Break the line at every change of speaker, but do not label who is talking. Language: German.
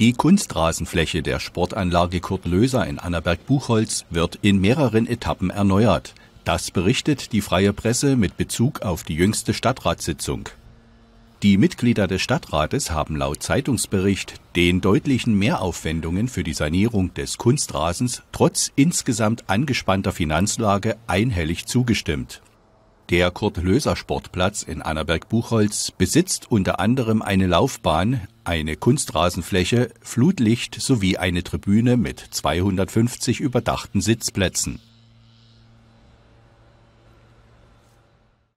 Die Kunstrasenfläche der Sportanlage Kurt Löser in Annaberg-Buchholz wird in mehreren Etappen erneuert. Das berichtet die freie Presse mit Bezug auf die jüngste Stadtratssitzung. Die Mitglieder des Stadtrates haben laut Zeitungsbericht den deutlichen Mehraufwendungen für die Sanierung des Kunstrasens trotz insgesamt angespannter Finanzlage einhellig zugestimmt. Der Kurt-Löser-Sportplatz in Annaberg-Buchholz besitzt unter anderem eine Laufbahn, eine Kunstrasenfläche, Flutlicht sowie eine Tribüne mit 250 überdachten Sitzplätzen